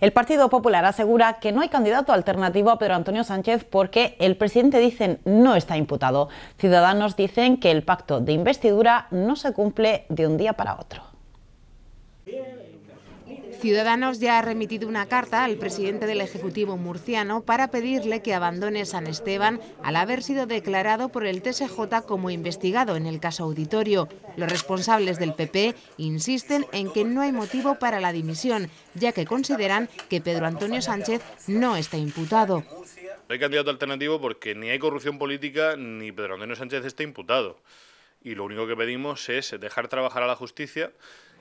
El Partido Popular asegura que no hay candidato alternativo a Pedro Antonio Sánchez porque el presidente, dicen, no está imputado. Ciudadanos dicen que el pacto de investidura no se cumple de un día para otro. Ciudadanos ya ha remitido una carta al presidente del Ejecutivo murciano para pedirle que abandone San Esteban al haber sido declarado por el TSJ como investigado en el caso auditorio. Los responsables del PP insisten en que no hay motivo para la dimisión, ya que consideran que Pedro Antonio Sánchez no está imputado. No hay candidato alternativo porque ni hay corrupción política ni Pedro Antonio Sánchez está imputado y lo único que pedimos es dejar trabajar a la justicia,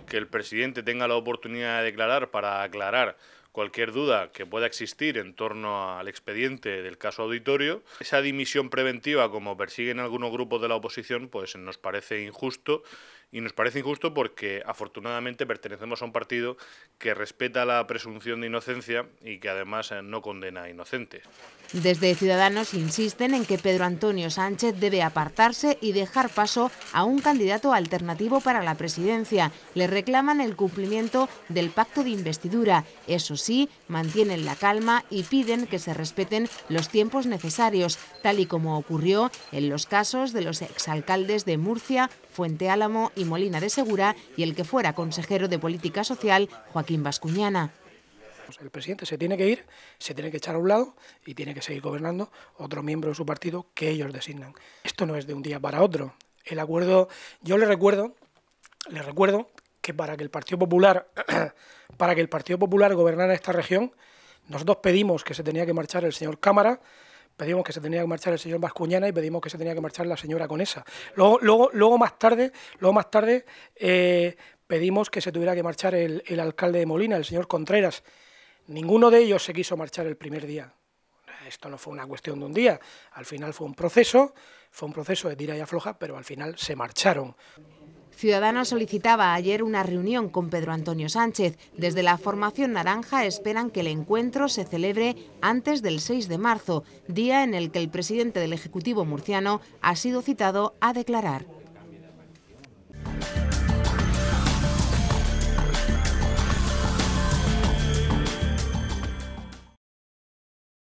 que el presidente tenga la oportunidad de declarar para aclarar cualquier duda que pueda existir en torno al expediente del caso auditorio. Esa dimisión preventiva, como persiguen algunos grupos de la oposición, pues nos parece injusto y nos parece injusto porque afortunadamente pertenecemos a un partido que respeta la presunción de inocencia y que además eh, no condena a inocentes. Desde Ciudadanos insisten en que Pedro Antonio Sánchez debe apartarse y dejar paso a un candidato alternativo para la presidencia. Le reclaman el cumplimiento del pacto de investidura. Eso sí, mantienen la calma y piden que se respeten los tiempos necesarios, tal y como ocurrió en los casos de los exalcaldes de Murcia, Fuente Álamo y Molina de Segura y el que fuera consejero de Política Social, Joaquín Vascuñana. El presidente se tiene que ir, se tiene que echar a un lado y tiene que seguir gobernando otro miembro de su partido que ellos designan. Esto no es de un día para otro. El acuerdo, yo le recuerdo, le recuerdo que para que el Partido Popular, para que el Partido Popular gobernara esta región, nosotros pedimos que se tenía que marchar el señor Cámara, pedimos que se tenía que marchar el señor Bascuñana y pedimos que se tenía que marchar la señora Conesa. Luego, luego, luego más tarde, luego más tarde eh, pedimos que se tuviera que marchar el, el alcalde de Molina, el señor Contreras. Ninguno de ellos se quiso marchar el primer día. Esto no fue una cuestión de un día. Al final fue un proceso, fue un proceso de tira y afloja, pero al final se marcharon. Ciudadanos solicitaba ayer una reunión con Pedro Antonio Sánchez. Desde la formación naranja esperan que el encuentro se celebre antes del 6 de marzo, día en el que el presidente del Ejecutivo murciano ha sido citado a declarar.